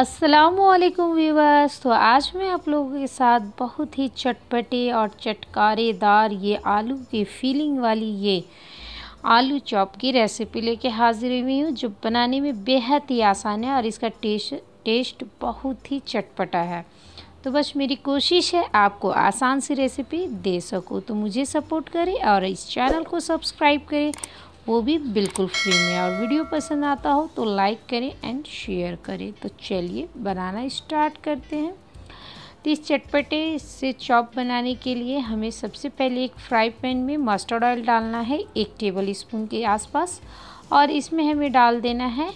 असलकम वीवर्स तो आज मैं आप लोगों के साथ बहुत ही चटपटे और चटकारेदार ये आलू की फीलिंग वाली ये आलू चॉप की रेसिपी लेके हाजिर हुई हूँ जो बनाने में बेहद ही आसान है और इसका टेस्ट टेस्ट बहुत ही चटपटा है तो बस मेरी कोशिश है आपको आसान सी रेसिपी दे सकूँ तो मुझे सपोर्ट करें और इस चैनल को सब्सक्राइब करें वो भी बिल्कुल फ्री में और वीडियो पसंद आता हो तो लाइक करें एंड शेयर करें तो चलिए बनाना स्टार्ट करते हैं तो इस चटपटे से चॉप बनाने के लिए हमें सबसे पहले एक फ्राई पैन में मस्टर्ड ऑयल डालना है एक टेबल स्पून के आसपास और इसमें हमें डाल देना है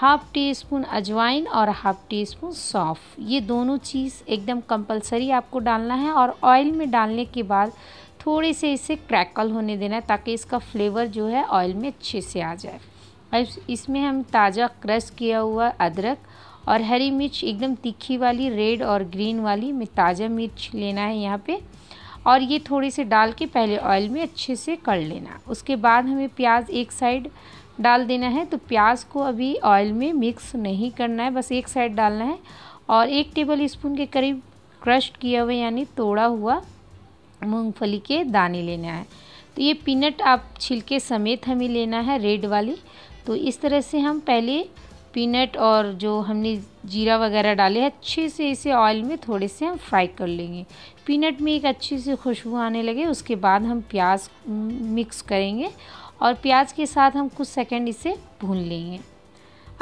हाफ़ टी स्पून अजवाइन और हाफ़ टी स्पून सौंफ ये दोनों चीज़ एकदम कंपलसरी आपको डालना है और ऑयल में डालने के बाद थोड़ी से इसे क्रैकल होने देना है ताकि इसका फ्लेवर जो है ऑयल में अच्छे से आ जाए और इसमें हम ताज़ा क्रश किया हुआ अदरक और हरी मिर्च एकदम तीखी वाली रेड और ग्रीन वाली में ताज़ा मिर्च लेना है यहाँ पे और ये थोड़ी से डाल के पहले ऑयल में अच्छे से कर लेना उसके बाद हमें प्याज एक साइड डाल देना है तो प्याज को अभी ऑयल में मिक्स नहीं करना है बस एक साइड डालना है और एक टेबल स्पून के करीब क्रश किया हुआ यानी तोड़ा हुआ मूंगफली के दाने लेना है तो ये पीनट आप छिलके समेत हमें लेना है रेड वाली तो इस तरह से हम पहले पीनट और जो हमने जीरा वगैरह डाले हैं अच्छे से इसे ऑयल में थोड़े से हम फ्राई कर लेंगे पीनट में एक अच्छी सी खुशबू आने लगे उसके बाद हम प्याज मिक्स करेंगे और प्याज के साथ हम कुछ सेकंड इसे भून लेंगे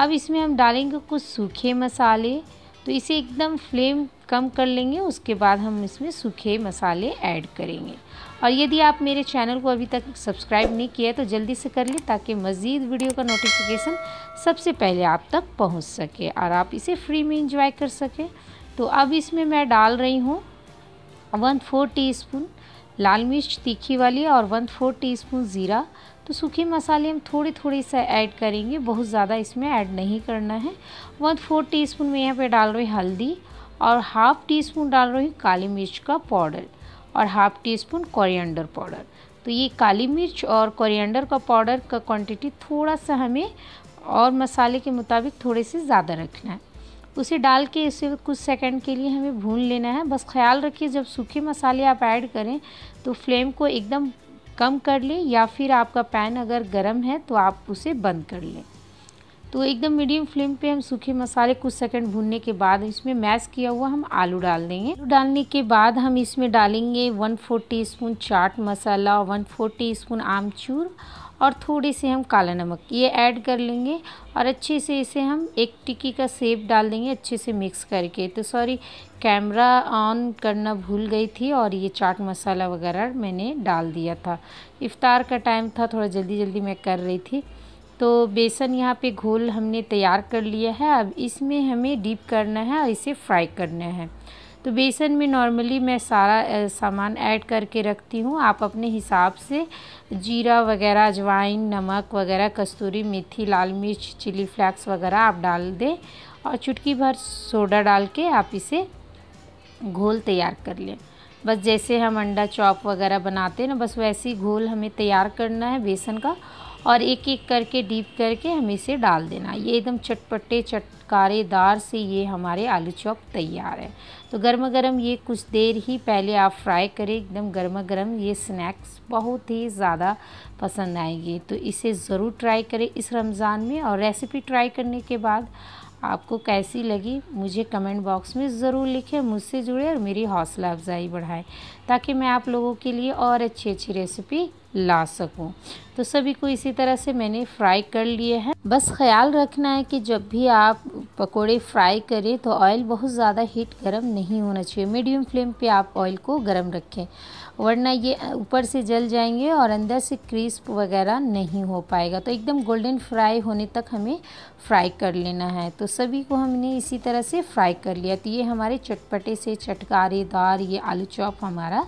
अब इसमें हम डालेंगे कुछ सूखे मसाले तो इसे एकदम फ्लेम कम कर लेंगे उसके बाद हम इसमें सूखे मसाले ऐड करेंगे और यदि आप मेरे चैनल को अभी तक सब्सक्राइब नहीं किया है तो जल्दी से कर लें ताकि मज़ीद वीडियो का नोटिफिकेशन सबसे पहले आप तक पहुंच सके और आप इसे फ्री में इंजॉय कर सकें तो अब इसमें मैं डाल रही हूँ वन फोर टी लाल मिर्च तीखी वाली और वन फोर टी ज़ीरा तो सूखे मसाले हम थोड़े थोड़े से ऐड करेंगे बहुत ज़्यादा इसमें ऐड नहीं करना है वन फोर टी स्पून में यहाँ पर डाल रही हल्दी और हाफ़ टी स्पून डाल रही हूँ काली मिर्च का पाउडर और half teaspoon coriander powder तो ये काली मिर्च और कोरिएंडर का पाउडर का क्वांटिटी थोड़ा सा हमें और मसाले के मुताबिक थोड़े से ज़्यादा रखना है उसे डाल के इसे कुछ सेकंड के लिए हमें भून लेना है बस ख्याल रखिए जब सूखे मसाले आप ऐड करें तो फ्लेम को एकदम कम कर लें या फिर आपका पैन अगर गर्म है तो आप उसे बंद कर लें तो एकदम मीडियम फ्लेम पे हम सूखे मसाले कुछ सेकंड भूनने के बाद इसमें मैश किया हुआ हम आलू डाल देंगे आलू डालने के बाद हम इसमें डालेंगे वन फोर टी स्पून चाट मसाला वन फोर टी स्पून आमचूर और थोड़ी सी हम काला नमक ये ऐड कर लेंगे और अच्छे से इसे हम एक टिक्की का सेप डाल देंगे अच्छे से मिक्स करके तो सॉरी कैमरा ऑन करना भूल गई थी और ये चाट मसाला वगैरह मैंने डाल दिया था इफ़ार का टाइम था थोड़ा जल्दी जल्दी मैं कर रही थी तो बेसन यहाँ पे घोल हमने तैयार कर लिया है अब इसमें हमें डीप करना है और इसे फ्राई करना है तो बेसन में नॉर्मली मैं सारा सामान ऐड करके रखती हूँ आप अपने हिसाब से जीरा वगैरह अजवाइन नमक वगैरह कस्तूरी मेथी लाल मिर्च चिली फ्लैक्स वगैरह आप डाल दें और चुटकी भर सोडा डाल के आप इसे घोल तैयार कर लें बस जैसे हम अंडा चॉप वगैरह बनाते हैं ना बस वैसे ही घोल हमें तैयार करना है बेसन का और एक एक करके डीप करके हमें इसे डाल देना ये एकदम चटपटे चटकारेदार से ये हमारे आलू चॉप तैयार है तो गर्मा गर्म ये कुछ देर ही पहले आप फ्राई करें एकदम गर्मा गर्म ये स्नैक्स बहुत ही ज़्यादा पसंद आएंगे तो इसे ज़रूर ट्राई करें इस रमज़ान में और रेसिपी ट्राई करने के बाद आपको कैसी लगी मुझे कमेंट बॉक्स में ज़रूर लिखें मुझसे जुड़े और मेरी हौसला अफजाई बढ़ाएं ताकि मैं आप लोगों के लिए और अच्छी अच्छी रेसिपी ला सकूं तो सभी को इसी तरह से मैंने फ्राई कर लिए हैं बस ख्याल रखना है कि जब भी आप पकोड़े फ्राई करें तो ऑयल बहुत ज़्यादा हीट गर्म नहीं होना चाहिए मीडियम फ्लेम पे आप ऑयल को गर्म रखें वरना ये ऊपर से जल जाएंगे और अंदर से क्रिस्प वगैरह नहीं हो पाएगा तो एकदम गोल्डन फ्राई होने तक हमें फ्राई कर लेना है तो सभी को हमने इसी तरह से फ्राई कर लिया तो ये हमारे चटपटे से चटकारेदार ये आलू चॉप हमारा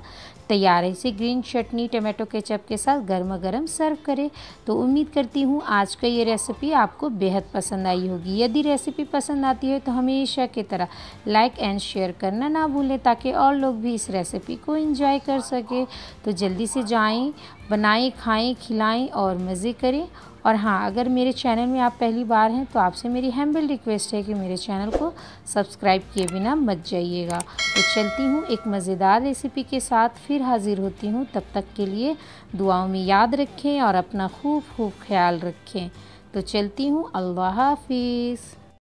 तैयार है इसे ग्रीन चटनी टमाटो केचप के साथ गर्मा गर्म सर्व करें तो उम्मीद करती हूँ आज का ये रेसिपी आपको बेहद पसंद आई होगी यदि रेसिपी पसंद आती है तो हमेशा की तरह लाइक एंड शेयर करना ना भूलें ताकि और लोग भी इस रेसिपी को इंजॉय कर सकें तो जल्दी से जाएं बनाएं खाएं खिलाएं और मज़े करें और हाँ अगर मेरे चैनल में आप पहली बार हैं तो आपसे मेरी हैम्बल रिक्वेस्ट है कि मेरे चैनल को सब्सक्राइब किए बिना मत जाइएगा तो चलती हूँ एक मज़ेदार रेसिपी के साथ फिर हाज़िर होती हूँ तब तक के लिए दुआओं में याद रखें और अपना खूब खूब ख्याल रखें तो चलती हूँ अल्लाह हाफिज़